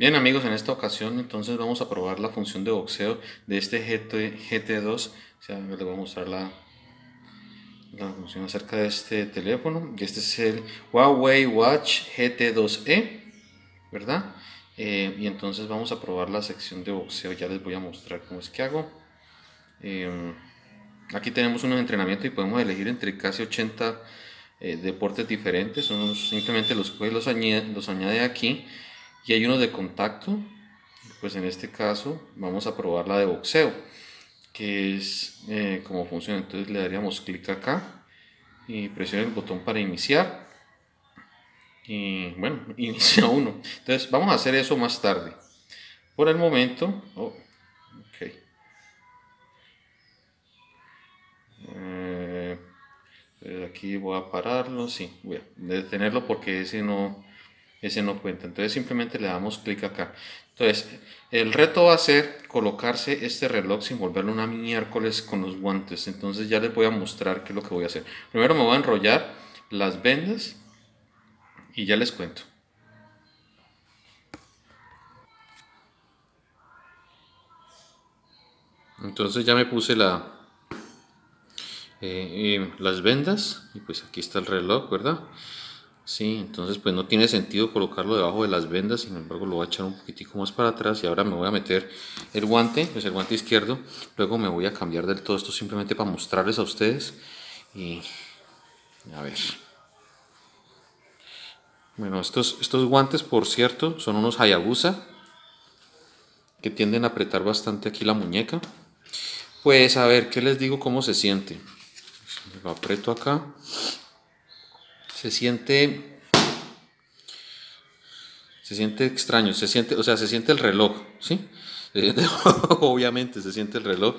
Bien amigos, en esta ocasión entonces vamos a probar la función de boxeo de este GT, 2 o sea, les voy a mostrar la, función acerca de este teléfono. Y este es el Huawei Watch GT2E, ¿verdad? Eh, y entonces vamos a probar la sección de boxeo. Ya les voy a mostrar cómo es que hago. Em, aquí tenemos unos entrenamientos y podemos elegir entre casi 80 eh, deportes diferentes. son simplemente los, que los, los añade aquí y hay uno de contacto, pues en este caso vamos a probar la de boxeo, que es eh, como funciona. Entonces le daríamos clic acá y presiona el botón para iniciar. Y bueno, inicia uno. Entonces vamos a hacer eso más tarde. Por el momento, oh, ok eh, pues aquí voy a pararlo, sí, voy a detenerlo porque ese no ese no cuenta. Entonces simplemente le damos clic acá. Entonces, el reto va a ser colocarse este reloj sin volverlo una miércoles con los guantes. Entonces ya les voy a mostrar qué es lo que voy a hacer. Primero me voy a enrollar las vendas y ya les cuento. Entonces ya me puse la, eh, eh, las vendas y pues aquí está el reloj, ¿verdad? Sí, entonces pues no tiene sentido colocarlo debajo de las vendas, sin embargo lo voy a echar un poquitico más para atrás y ahora me voy a meter el guante, es pues, el guante izquierdo, luego me voy a cambiar del todo esto simplemente para mostrarles a ustedes y a ver. Bueno, estos, estos guantes por cierto son unos Hayabusa que tienden a apretar bastante aquí la muñeca. Pues a ver, ¿qué les digo cómo se siente? Lo aprieto acá se siente, se siente extraño, se siente, o sea, se siente el reloj, ¿sí? obviamente se siente el reloj.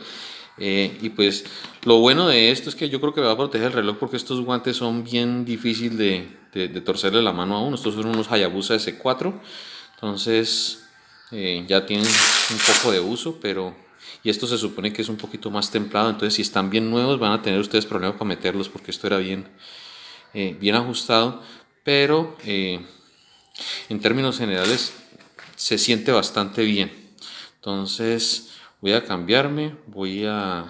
Eh, y pues lo bueno de esto es que yo creo que va a proteger el reloj porque estos guantes son bien difícil de, torcerle la mano a uno. Estos son unos Hayabusa S4. Entonces eh, ya tienen un poco de uso, pero... Y esto se supone que es un poquito más templado. Entonces si están bien nuevos van a tener ustedes problemas para meterlos porque esto era bien, eh, bien ajustado, pero eh, en términos generales se siente bastante bien. Entonces voy a cambiarme, voy a...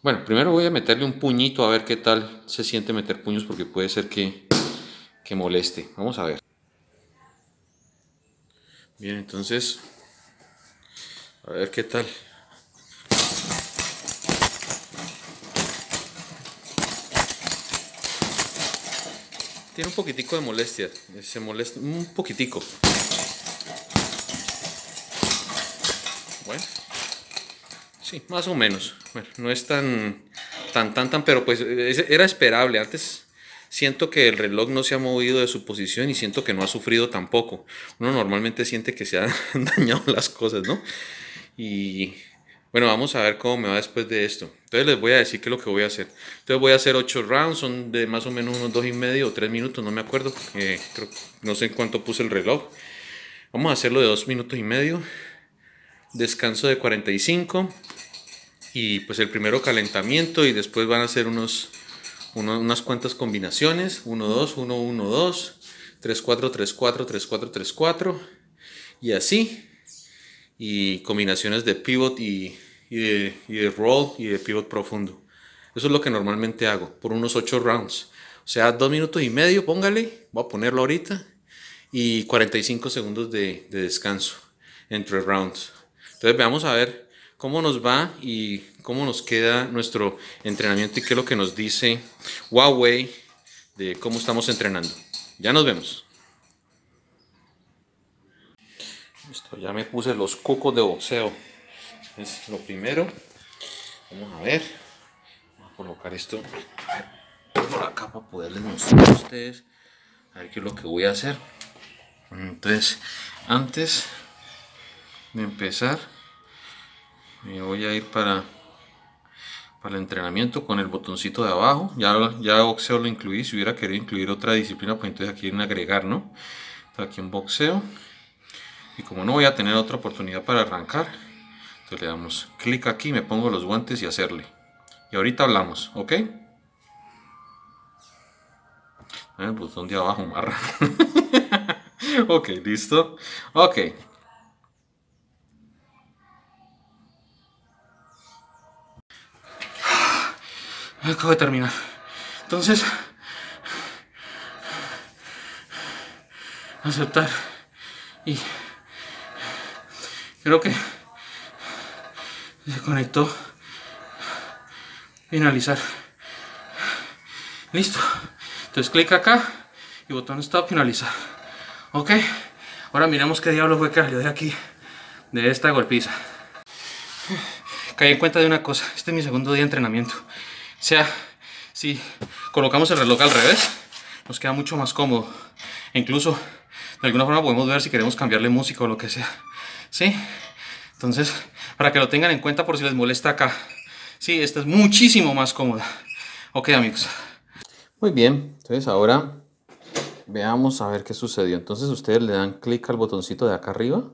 Bueno, primero voy a meterle un puñito a ver qué tal se siente meter puños porque puede ser que moleste. Vamos a ver. Bien, entonces, a ver qué tal. Tiene un poquitico de molestia. Se molesta un poquitico. Bueno. Sí, más o menos. Bueno, no es tan, tan, tan, tan, pero pues era esperable. Antes siento que el reloj no se ha movido de su posición y siento que no ha sufrido tampoco. Uno normalmente siente que se han dañado las cosas, ¿no? Y bueno, vamos a ver cómo me va después de esto. Entonces les voy a decir qué es lo que voy a hacer. Entonces voy a hacer 8 rounds, son de más o menos unos 2 y medio o 3 minutos, no me acuerdo. no sé en cuánto puse el reloj. Vamos a hacerlo de 2 minutos y medio. Descanso de 45. Y pues el primero calentamiento y después van a hacer unos, unas cuantas combinaciones. 1-2, 1-1-2, 3-4-3-4, 3-4-3-4. Y así y combinaciones de pivot y, de, roll y de pivot profundo. Eso es lo que normalmente hago por unos 8 rounds. O sea, 2 minutos y medio, póngale, voy a ponerlo ahorita, y 45 segundos de, de descanso entre rounds. Entonces veamos a ver cómo nos va y cómo nos queda nuestro entrenamiento y qué es lo que nos dice Huawei de cómo estamos entrenando. Ya nos vemos. ya me puse los cocos de boxeo. Es lo primero. Vamos a ver. Vamos a colocar esto por acá para poderles mostrar a ustedes. A ver qué es lo que voy a hacer. Entonces, antes de empezar, me voy a ir para, para el entrenamiento con el botoncito de abajo. Ya, ya boxeo lo incluí. Si hubiera querido incluir otra disciplina, pues entonces aquí en agregar, ¿no? aquí en boxeo y como no voy a tener otra oportunidad para arrancar entonces le damos clic aquí me pongo los guantes y hacerle y ahorita hablamos ok el botón de abajo marra ok listo ok acabo de terminar entonces aceptar y Creo que se conectó. Finalizar. Listo. Entonces clic acá y botón stop finalizar. Ok. Ahora miremos qué diablo fue que salió de aquí. De esta golpiza. Caí en cuenta de una cosa. Este es mi segundo día de entrenamiento. O sea, si colocamos el reloj al revés, nos queda mucho más cómodo. E incluso, de alguna forma podemos ver si queremos cambiarle música o lo que sea. ¿sí? Entonces, para que lo tengan en cuenta por si les molesta acá. Sí, esta es muchísimo más cómoda. Ok, amigos. Muy bien, entonces ahora veamos a ver qué sucedió. Entonces ustedes le dan clic al botoncito de acá arriba.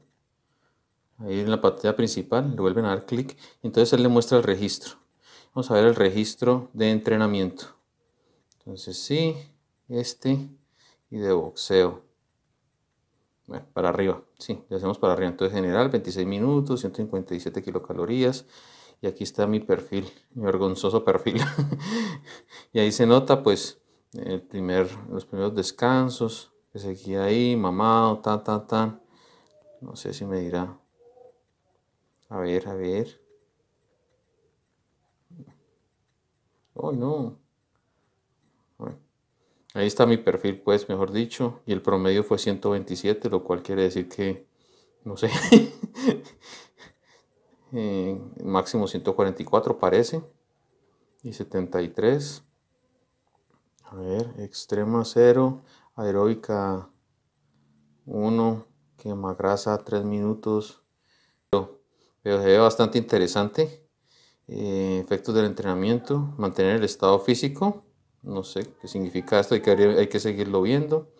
Ahí en la pantalla principal le vuelven a dar clic. Entonces él le muestra el registro. Vamos a ver el registro de entrenamiento. Entonces sí, este y de boxeo. Bueno, para arriba, sí, Ya hacemos para arriba. Entonces, general, 26 minutos, 157 kilocalorías. Y aquí está mi perfil, mi vergonzoso perfil. y ahí se nota, pues, el primer, los primeros descansos. Que aquí, ahí, mamado, ta, ta, tan. No sé si me dirá. A ver, a ver. Ay, no. Ahí está mi perfil, pues, mejor dicho, y el promedio fue 127, lo cual quiere decir que, no sé, máximo 144 parece, y 73. A ver, extrema 0, aeróbica 1, quema grasa 3 minutos. Pero, se ve bastante interesante. Eh, efectos del entrenamiento, mantener el estado físico no sé qué significa esto, hay que, hay que seguirlo viendo.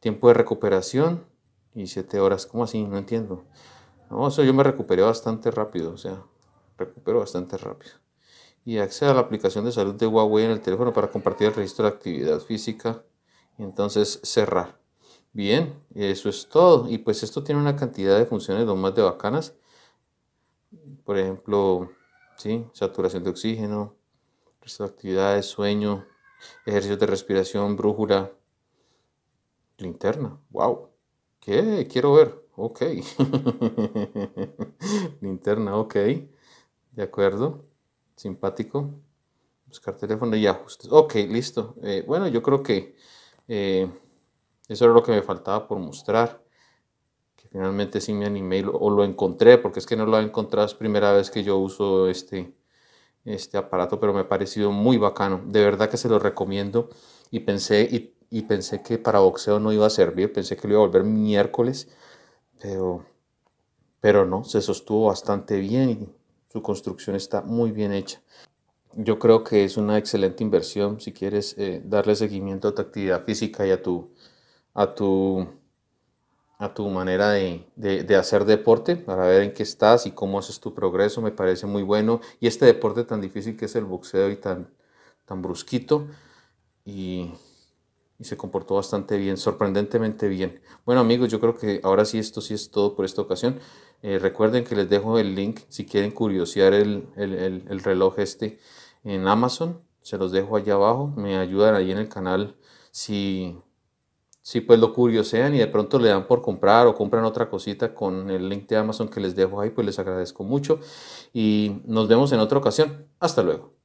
Tiempo de recuperación y siete horas, ¿cómo así? No entiendo. No, yo me recuperé bastante rápido, o sea, recupero bastante rápido. Y acceda a la aplicación de salud de Huawei en el teléfono para compartir el registro de actividad física y entonces cerrar. Bien, eso es todo. Y pues esto tiene una cantidad de funciones lo más de bacanas. Por ejemplo, ¿sí? saturación de oxígeno, resto de actividades, sueño, ejercicios de respiración, brújula, linterna. ¡Wow! ¿Qué? Quiero ver. Ok. linterna, ok. De acuerdo. Simpático. Buscar teléfono y ajustes. Ok, listo. Eh, bueno, yo creo que eh, eso era lo que me faltaba por mostrar. Que finalmente sí me animé o lo encontré, porque es que no lo he encontrado. Es primera vez que yo uso este este aparato, pero me ha parecido muy bacano. De verdad que se lo recomiendo y pensé, y, pensé que para boxeo no iba a servir, pensé que lo iba a volver miércoles, pero, pero no, se sostuvo bastante bien y su construcción está muy bien hecha. Yo creo que es una excelente inversión si quieres eh, darle seguimiento a tu actividad física y a tu, a tu a tu manera de, hacer deporte, para ver en qué estás y cómo haces tu progreso, me parece muy bueno. Y este deporte tan difícil que es el boxeo y tan, tan brusquito, y, se comportó bastante bien, sorprendentemente bien. Bueno amigos, yo creo que ahora sí esto sí es todo por esta ocasión. Eh, recuerden que les dejo el link si quieren curiosear el, reloj este en Amazon, se los dejo allá abajo, me ayudan ahí en el canal si si pues lo sean y de pronto le dan por comprar o compran otra cosita con el link de Amazon que les dejo ahí, pues les agradezco mucho y nos vemos en otra ocasión. Hasta luego.